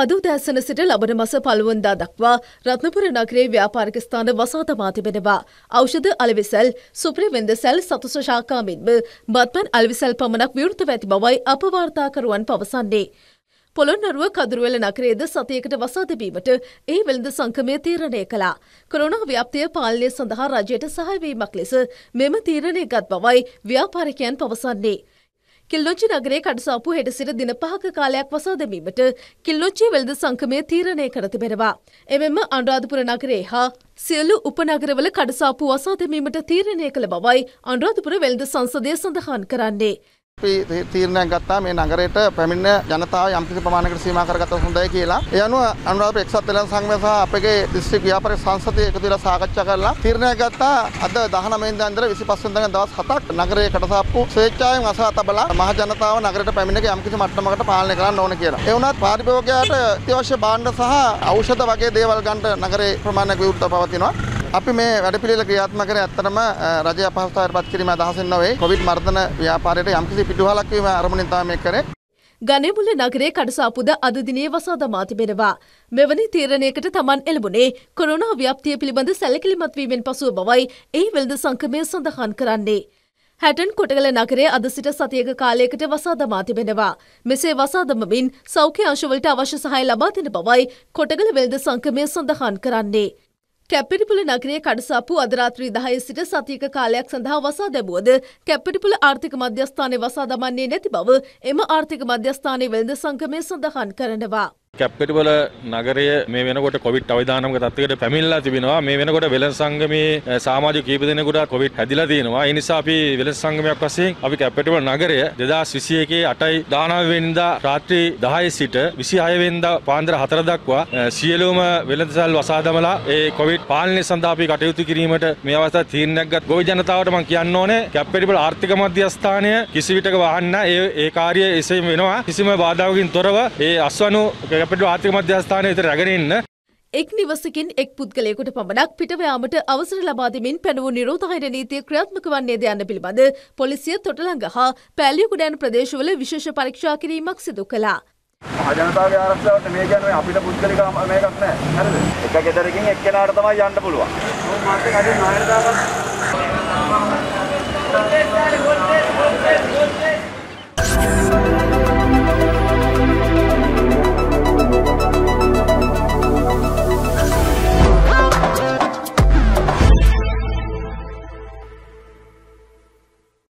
අද උදෑසන සිට ලබන මස පළවන්දා දක්වා රත්නපුර නගරේ ව්‍යාපාරික ස්ථාන වසා තබා තිබෙනවා. ඖෂධ අලෙවිසැල්, සුප්‍රවෙන්ද සැල් සතුස ශාඛා මෙන්ම බත්පන් අලෙවිසැල් පමණක් විවෘතව ඇති බවයි අප වාර්තාකරුවන් පවසන්නේ. පොළොන්නරුව කදුරුවෙල නගරයේද සතියකට වසා තිබීමට ඒ වෙළඳ සංගමය තීරණය කළා. කොරෝනා ව්‍යාප්තිය පාලනය සඳහා රජයට සහාය වීමක් ලෙස මෙම තීරණය ගත් බවයි ව්‍යාපාරිකයන් පවසන්නේ. කිල්ලොච්චි නගරේ කටසාපු හෙට සිට දින පහක කාලයක් වසා දැමීමට කිල්ලොච්චි වෙළඳ සංගමය තීරණය කර තිබෙනවා. එමෙන්ම අනුරාධපුර නගරේ හා සියලු උපනගරවල කඩසාපු වසා දැමීමට තීරණය කළ බවයි අනුරාධපුර වෙළඳ සංසදය සඳහන් කරන්නේ. අපි තීරණයක් ගත්තා මේ නගරයට පැමිණෙන ජනතාව යම්කිසි ප්‍රමාණයකට සීමා කරගත්තොත් හොඳයි කියලා. ඒ අනුව අනුරාධපුර එක්සත් වෙළඳ සංගමය සහ අපගේ දිස්ත්‍රික් ව්‍යාපාරික සංසදය එකතු වෙලා සාකච්ඡා කරලා තීරණයක් ගත්තා අද 19 වෙනිදා ඉඳලා 25 වෙනිදා දවස් 7ක් නගරයේ කටසාප්පු ස්වේච්ඡාවෙන් අසා තබලා මහ ජනතාව නගරයට පැමිණෙක යම්කිසි මට්ටමකට පාලනය කරන්න ඕන කියලා. ඒ වුණත් පාරිභෝගිකයාට අත්‍යවශ්‍ය භාණ්ඩ සහ ඖෂධ වගේ දේවල් ගන්න නගරේ ප්‍රමාණයක් විවෘතව පවතිනවා. අපි මේ වැඩපිළිවෙල ක්‍රියාත්මක කර ඇත්තටම රජය අපහසුතාවයට පත් කිරීම අදහසින් නොවේ කොවිඩ් මර්ධන ව්‍යාපාරයට යම්කිසි පිටුවහලක් වීම අරමුණින් තමයි මේ කරේ. ගණේමුල නගරයේ කඩසාපුද අද දිනේ වසා දමා තිබෙනවා. මෙවැනි තීරණයකට තමන් එළඹුණේ කොරෝනා ව්‍යාප්තිය පිළිබඳ සැලකිලිමත් වීමෙන් පසුව බවයි ඒ වෙළඳ සංක්‍රමය සඳහන් කරන්නේ. හැටන් කොටගල නගරේ අද සිට සතියක කාලයකට වසා දමා තිබෙනවා. මෙසේ වසා දමමින් සෞඛ්‍ය අංශවලට අවශ්‍ය සහාය ලබා දෙන බවයි කොටගල වෙළඳ සංක්‍රමය සඳහන් කරන්නේ. කැපිටිපුල නගරයේ කඩසාපු අදරාත්‍රී දහය සිට සතියක කාලයක් සඳහා වසා දැබුවද කැපිටිපුල ආර්ථික මධ්‍යස්ථානය වසා දමන්නේ නැති බව එම ආර්ථික මධ්‍යස්ථානය වෙළඳ සංගමය සඳහන් කරනවා. කැප්පෙටිබල නගරය මේ වෙනකොට කොවිඩ් අවධානමක තත්ත්වයකට පැමිණලා තිබෙනවා. මේ වෙනකොට වෙළඳ සංගමේ සමාජික කීප දෙනෙකුට කොවිඩ් හැදිලා තියෙනවා. ඒ නිසා අපි වෙළඳ සංගමයක් වශයෙන් අපි කැප්පෙටිබල නගරය 2021 8යි 19 වෙනිදා රාත්‍රී 10 සිට 26 වෙනිදා පාන්දර 4 දක්වා සියලුම වෙළඳසල් වසා දමලා ඒ කොවිඩ් පාලනය සඳහා අපි කටයුතු කිරීමට මේ අවස්ථාවේ තීරණයක් ගත් ගොවි ජනතාවට මම කියන්න ඕනේ කැප්පෙටිබල ආර්ථික මධ්‍යස්ථානය කිසි විටක වහන්න ඒ ඒ කාර්යය එසේම වෙනවා. කිසිම බාධාවකින් තොරව ඒ අස්වනු අපිට ආර්ථික මධ්‍යස්ථානය විතර රැගෙන ඉන්න එක් නිවසකින් එක් පුද්ගලයෙකුට පමණක් පිටවයාමට අවසර ලබා දෙමින් පැනවූ නිරෝධායන නීතිය ක්‍රියාත්මක වන්නේද යන්න පිළිබඳ පොලිසිය තොටළඟ හා පෑලියකුඩෑන ප්‍රදේශවල විශේෂ පරීක්ෂා කිරීමක් සිදු කළා. මහජනතාවගේ ආරක්ෂාවට මේ කියන්නේ අපිට පුද්ගලික මේකක් නෑ. හරිද? එක ගෙදරකින් එක්කෙනාට තමයි යන්න පුළුවන්. මොකද අද නායකතාවක්